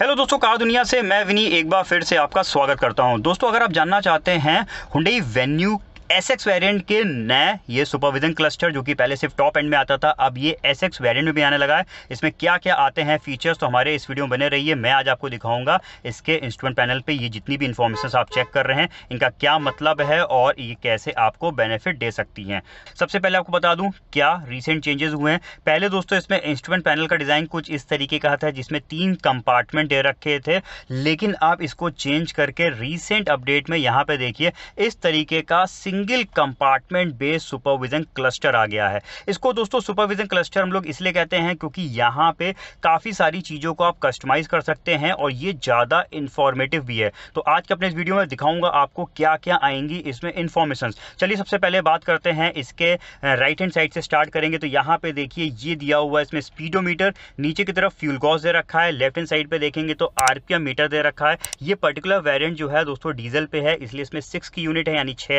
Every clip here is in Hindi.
हेलो दोस्तों कार दुनिया से मैं विनी एक बार फिर से आपका स्वागत करता हूं दोस्तों अगर आप जानना चाहते हैं Hyundai Venue S X variant के नए ये सुपरविजन क्लस्टर जो कि पहले सिर्फ टॉप एंड में आता था अब ये एस एक्स वेरियंट में भी आने लगा है इसमें क्या क्या आते हैं फीचर्स तो हमारे इस वीडियो में बने रहिए मैं आज आपको दिखाऊंगा इसके इंस्ट्रूमेंट पैनल पे ये जितनी भी इन्फॉर्मेशन आप चेक कर रहे हैं इनका क्या मतलब है और ये कैसे आपको बेनिफिट दे सकती हैं सबसे पहले आपको बता दूँ क्या रिसेंट चेंजेस हुए हैं पहले दोस्तों इसमें इंस्ट्रूमेंट पैनल का डिज़ाइन कुछ इस तरीके का था जिसमें तीन कंपार्टमेंट दे रखे थे लेकिन आप इसको चेंज करके रिसेंट अपडेट में यहाँ पर देखिए इस तरीके का सिंग single compartment based supervision cluster आ गया है इसको दोस्तों सुपरविजन क्लस्टर हम लोग इसलिए कहते हैं क्योंकि यहाँ पे काफ़ी सारी चीज़ों को आप कस्टमाइज कर सकते हैं और ये ज़्यादा इन्फॉर्मेटिव भी है तो आज के अपने इस वीडियो में दिखाऊंगा आपको क्या क्या आएंगी इसमें इन्फॉर्मेशन चलिए सबसे पहले बात करते हैं इसके राइट हैंड साइड से स्टार्ट करेंगे तो यहाँ पर देखिए ये दिया हुआ है इसमें स्पीडोमीटर नीचे की तरफ फ्यूल गॉस दे रखा है लेफ्ट हैंड साइड पर देखेंगे तो आर मीटर दे रखा है ये पर्टिकुलर वेरियंट जो है दोस्तों डीजल पर है इसलिए इसमें सिक्स की यूनिट है यानी छः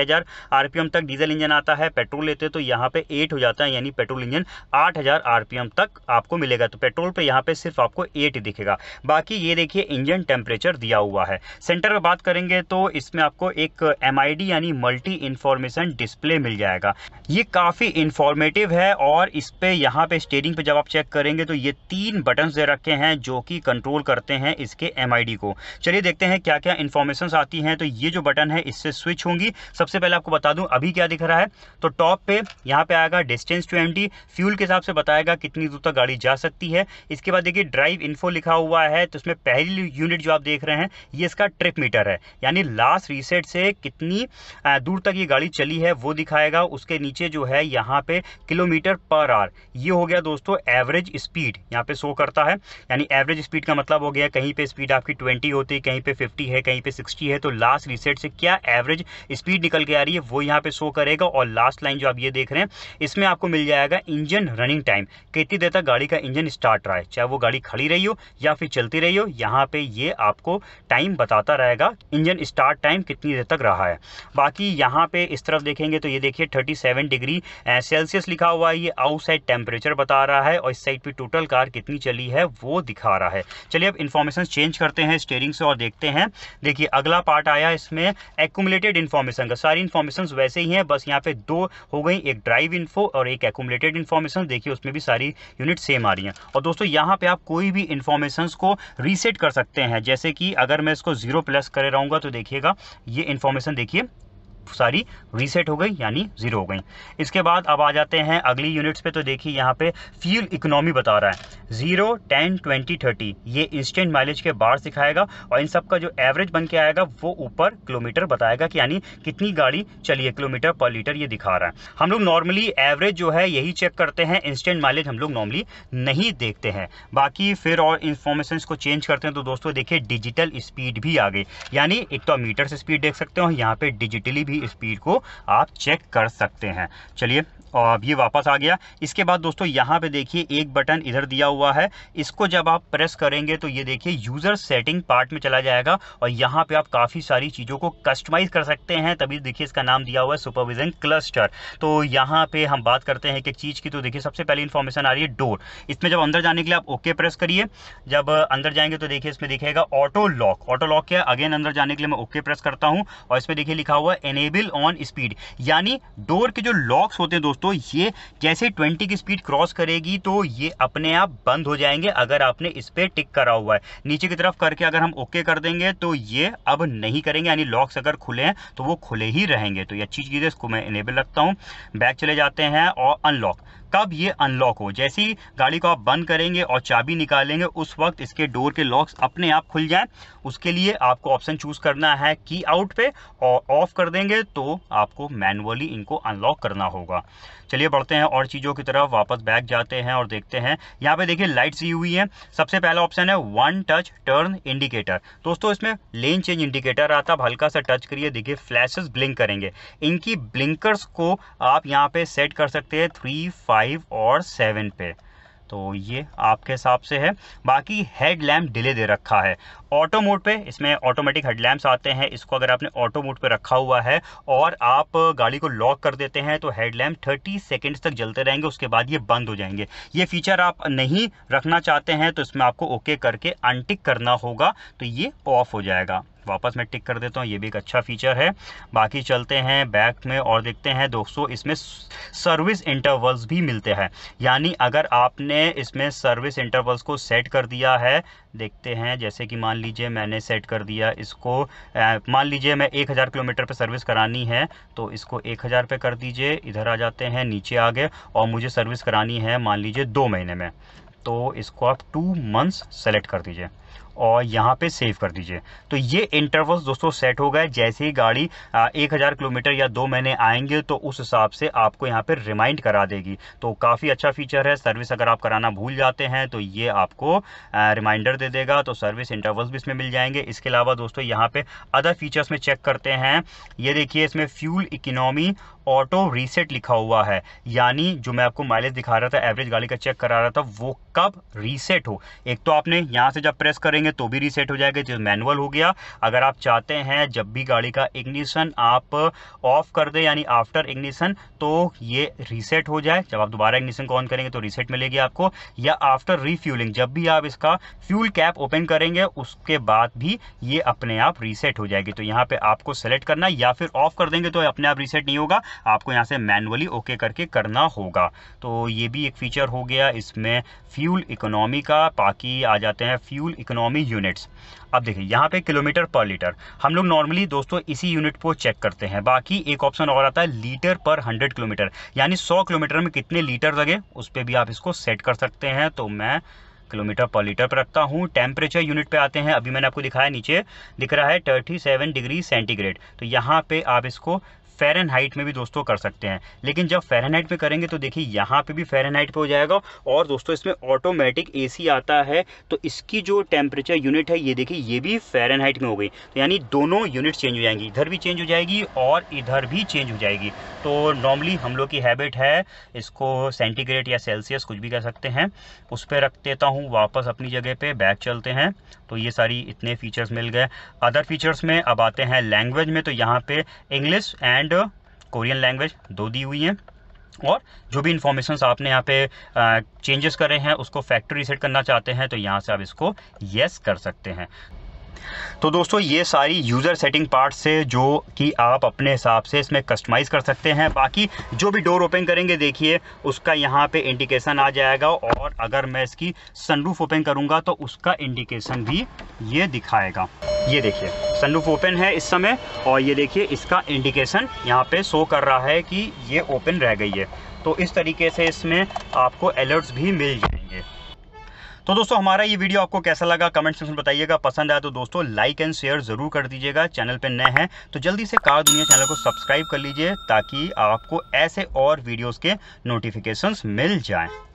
आरपीएम तक डीजल इंजन आता है पेट्रोल लेते तो यहाँ पे एट हो जाता है यानी पेट्रोल इंजन आठ हज़ार आरपीएम तक आपको मिलेगा तो पेट्रोल पे यहाँ पे सिर्फ आपको एट दिखेगा बाकी ये देखिए इंजन टेम्परेचर दिया हुआ है सेंटर में बात करेंगे तो इसमें आपको एक एम यानी मल्टी इन्फॉर्मेशन डिस्प्ले मिल जाएगा ये काफ़ी इन्फॉर्मेटिव है और इस पे यहाँ पे स्टेयरिंग पे जब आप चेक करेंगे तो ये तीन बटन दे रखे हैं जो कि कंट्रोल करते हैं इसके एम को चलिए देखते हैं क्या क्या इन्फॉर्मेशन आती हैं तो ये जो बटन है इससे स्विच होंगी सबसे पहले आपको बता दूं अभी क्या दिख रहा है तो टॉप पे यहाँ पे आएगा डिस्टेंस टू एमटी फ्यूल के हिसाब से बताएगा कितनी दूर तक गाड़ी जा सकती है इसके बाद देखिए ड्राइव इन्फो लिखा हुआ है तो इसमें पहली यूनिट जो आप देख रहे हैं ये इसका ट्रिप मीटर है यानी लास्ट रीसेट से कितनी दूर तक ये गाड़ी चली है वो दिखाएगा उसके नीचे जो है यहाँ पे किलोमीटर पर आर ये हो गया दोस्तों एवरेज स्पीड यहाँ पे शो करता है यानी एवरेज स्पीड का मतलब हो गया कहीं पे स्पीड आपकी 20 होती है कहीं पे 50 है कहीं पे 60 है तो लास्ट रीसेट से क्या एवरेज स्पीड निकल के आ रही है वो यहाँ पे शो करेगा और लास्ट लाइन जो आप ये देख रहे हैं इसमें आपको मिल जाएगा इंजन रनिंग टाइम कितनी देर तक गाड़ी का इंजन स्टार्ट रहा है चाहे वो गाड़ी खड़ी रही हो या फिर चलती रही हो यहाँ पे ये आपको टाइम बताता रहेगा इंजन स्टार्ट टाइम कितनी देर तक रहा है बाकी यहाँ पे इस तरफ देखेंगे तो ये देखिए थर्टी डिग्री सेल्सियस लिखा हुआ है ये आउटसाइड टेम्परेचर बता रहा है और इस साइड पर टोटल कार कितनी चली है वो दिखा रहा है चलिए अब इन्फॉर्मेशन चेंज करते हैं स्टेयरिंग से और देखते हैं देखिए अगला पार्ट आया इसमें एकुमुलेटेड इन्फॉर्मेशन का सारी इन्फॉर्मेशन इन्फॉर्मेशन वैसे ही हैं बस यहाँ पे दो हो गई एक ड्राइव इन्फो और एक एकुमलेटेड इन्फॉर्मेशन देखिए उसमें भी सारी यूनिट सेम आ रही हैं और दोस्तों यहाँ पे आप कोई भी इन्फॉर्मेशन को रीसेट कर सकते हैं जैसे कि अगर मैं इसको जीरो प्लस करे रहूँगा तो देखिएगा ये इन्फॉर्मेशन देखिए सारी रीसेट हो गई यानी ज़ीरो हो गई इसके बाद अब आ जाते हैं अगली यूनिट्स पे तो देखिए यहाँ पे फ्यूल इकोनॉमी बता रहा है ज़ीरो टेन ट्वेंटी थर्टी ये इंस्टेंट माइलेज के बाहर सिखाएगा और इन सब का जो एवरेज बन के आएगा वो ऊपर किलोमीटर बताएगा कि यानी कितनी गाड़ी चली है किलोमीटर पर लीटर ये दिखा रहा है हम लोग नॉर्मली एवरेज जो है यही चेक करते हैं इंस्टेंट माइलेज हम लोग नॉर्मली नहीं देखते हैं बाकी फिर और इन्फॉर्मेशन को चेंज करते हैं तो दोस्तों देखिए डिजिटल स्पीड भी आ गई यानी एक तो मीटर से स्पीड देख सकते हो यहाँ पे डिजिटली भी भी स्पीड को आप चेक कर सकते हैं चलिए और ये वापस आ गया इसके बाद दोस्तों यहाँ पे देखिए एक बटन इधर दिया हुआ है इसको जब आप प्रेस करेंगे तो ये देखिए यूज़र सेटिंग पार्ट में चला जाएगा और यहाँ पे आप काफ़ी सारी चीज़ों को कस्टमाइज़ कर सकते हैं तभी देखिए इसका नाम दिया हुआ है सुपरविजन क्लस्टर तो यहाँ पे हम बात करते हैं एक चीज़ की तो देखिए सबसे पहले इन्फॉर्मेशन आ रही है डोर इसमें जब अंदर जाने के लिए आप ओके प्रेस करिए जब अंदर जाएंगे तो देखिए इसमें दिखेगा ऑटो लॉक ऑटो लॉक क्या अगेन अंदर जाने के लिए मैं ओके प्रेस करता हूँ और इसमें देखिए लिखा हुआ एन इनेबल ऑन स्पीड यानी डोर के जो लॉक्स होते हैं दोस्तों ये जैसे 20 की स्पीड क्रॉस करेगी तो ये अपने आप बंद हो जाएंगे अगर आपने इस पर टिक करा हुआ है नीचे की तरफ करके अगर हम ओके कर देंगे तो ये अब नहीं करेंगे यानी लॉक्स अगर खुले हैं तो वो खुले ही रहेंगे तो ये अच्छी चीज़ है इसको मैं इनेबल रखता हूँ बैक चले जाते हैं और अनलॉक कब ये अनलॉक हो जैसे ही गाड़ी को आप बंद करेंगे और चाबी निकालेंगे उस वक्त इसके डोर के लॉक्स अपने आप खुल जाएं उसके लिए आपको ऑप्शन चूज करना है की आउट पे और ऑफ कर देंगे तो आपको मैनुअली इनको अनलॉक करना होगा चलिए बढ़ते हैं और चीज़ों की तरफ वापस बैक जाते हैं और देखते हैं यहाँ पे देखिए लाइट्स दी हुई है सबसे पहला ऑप्शन है वन टच टर्न इंडिकेटर दोस्तों इसमें लेन चेंज इंडिकेटर आता है हल्का सा टच करिए देखिए फ्लैशेस ब्लिंक करेंगे इनकी ब्लिंकर्स को आप यहाँ पे सेट कर सकते हैं थ्री फाइव फाइव और सेवन पे तो ये आपके हिसाब से है बाकी हेड लैम्प डिले दे रखा है ऑटो मोड पे इसमें ऑटोमेटिक हेड लैम्प्स आते हैं इसको अगर आपने ऑटो मोड पे रखा हुआ है और आप गाड़ी को लॉक कर देते हैं तो हेड लैम्प थर्टी सेकेंड्स तक जलते रहेंगे उसके बाद ये बंद हो जाएंगे ये फीचर आप नहीं रखना चाहते हैं तो इसमें आपको ओके करके अनटिक करना होगा तो ये ऑफ हो जाएगा वापस मैं टिक कर देता हूँ ये भी एक अच्छा फीचर है बाकी चलते हैं बैक में और देखते हैं दोस्तों इसमें सर्विस इंटरवल्स भी मिलते हैं यानी अगर आपने इसमें सर्विस इंटरवल्स को सेट कर दिया है देखते हैं जैसे कि मान लीजिए मैंने सेट कर दिया इसको मान लीजिए मैं एक हज़ार किलोमीटर पर सर्विस करानी है तो इसको एक हज़ार पे कर दीजिए इधर आ जाते हैं नीचे आ गए और मुझे सर्विस करानी है मान लीजिए दो महीने में तो इसको आप टू मंथ्स सेलेक्ट कर दीजिए और यहाँ पे सेव कर दीजिए तो ये इंटरवल्स दोस्तों सेट हो गए जैसे ही गाड़ी एक हज़ार किलोमीटर या दो महीने आएंगे तो उस हिसाब से आपको यहाँ पर रिमाइंड करा देगी तो काफ़ी अच्छा फीचर है सर्विस अगर आप कराना भूल जाते हैं तो ये आपको रिमाइंडर दे देगा तो सर्विस इंटरवल्स भी इसमें मिल जाएंगे इसके अलावा दोस्तों यहाँ पर अदर फीचर्स में चेक करते हैं ये देखिए इसमें फ्यूल इकोनॉमी ऑटो रीसेट लिखा हुआ है यानी जो मैं आपको माइलेज दिखा रहा था एवरेज गाड़ी का चेक करा रहा था वो कब रीसेट हो एक तो आपने यहाँ से जब प्रेस करेंगे करेंगे तो भी रीसेट हो जाएगा जो मैनुअल हो गया अगर आप चाहते हैं जब भी गाड़ी का इग्निशन आप ऑफ कर दें यानी आफ्टर इग्निशन तो ये रीसेट हो जाए जब आप दोबारा इग्निशन को ऑन करेंगे तो रीसेट मिलेगी आपको या आफ्टर रीफ्यूलिंग जब भी आप इसका फ्यूल कैप ओपन करेंगे उसके बाद भी ये अपने आप रीसेट हो जाएगी तो यहाँ पर आपको सेलेक्ट करना या फिर ऑफ कर देंगे तो अपने आप रीसेट नहीं होगा आपको यहाँ से मैनुअली ओके करके करना होगा तो ये भी एक फीचर हो गया इसमें फ्यूल इकोनॉमी का बाकी आ जाते हैं फ्यूल इकोनॉमी कौमी यूनिट्स अब देखिए यहाँ पे किलोमीटर पर लीटर हम लोग नॉर्मली दोस्तों इसी यूनिट को चेक करते हैं बाकी एक ऑप्शन और आता है लीटर पर हंड्रेड किलोमीटर यानी सौ किलोमीटर में कितने लीटर लगे उस पर भी आप इसको सेट कर सकते हैं तो मैं किलोमीटर पर लीटर पर रखता हूँ टेम्परेचर यूनिट पे आते हैं अभी मैंने आपको दिखाया नीचे दिख रहा है 37 डिग्री सेंटीग्रेड तो यहाँ पे आप इसको फेरन हाइट में भी दोस्तों कर सकते हैं लेकिन जब फेरन हाइट में करेंगे तो देखिए यहाँ पे भी फेरन हाइट पर हो जाएगा और दोस्तों इसमें ऑटोमेटिक ए आता है तो इसकी जो टेम्परेचर यूनिट है ये देखिए ये भी फेरन हाइट में हो गई तो यानी दोनों यूनिट चेंज हो जाएंगी इधर भी चेंज हो जाएगी और इधर भी चेंज हो जाएगी तो नॉर्मली हम लोग की हैबिट है इसको सेंटीग्रेड या सेल्सियस कुछ भी कह सकते हैं उस पर रख देता हूँ वापस अपनी जगह पर बैक चलते हैं तो ये सारी इतने फीचर्स मिल गए अदर फीचर्स में अब आते हैं लैंग्वेज में तो यहाँ पे English and and Korean language दो दी हुई हैं और जो भी इंफॉर्मेशन आपने यहाँ पे चेंजेस uh, कर रहे हैं उसको फैक्ट्री सेट करना चाहते हैं तो यहाँ से आप इसको येस कर सकते हैं तो दोस्तों ये सारी यूज़र सेटिंग पार्ट्स से जो कि आप अपने हिसाब से इसमें कस्टमाइज़ कर सकते हैं बाकी जो भी डोर ओपन करेंगे देखिए उसका यहाँ पे इंडिकेशन आ जाएगा और अगर मैं इसकी सनरूफ ओपन करूँगा तो उसका इंडिकेशन भी ये दिखाएगा ये देखिए सनरूफ ओपन है इस समय और ये देखिए इसका इंडिकेशन यहाँ पर शो कर रहा है कि ये ओपन रह गई है तो इस तरीके से इसमें आपको अलर्ट्स भी मिल जाएंगे तो दोस्तों हमारा ये वीडियो आपको कैसा लगा कमेंट सेक्शन बताइएगा पसंद आया तो दोस्तों लाइक एंड शेयर जरूर कर दीजिएगा चैनल पर नए हैं तो जल्दी से कार दुनिया चैनल को सब्सक्राइब कर लीजिए ताकि आपको ऐसे और वीडियोज़ के नोटिफिकेशंस मिल जाएँ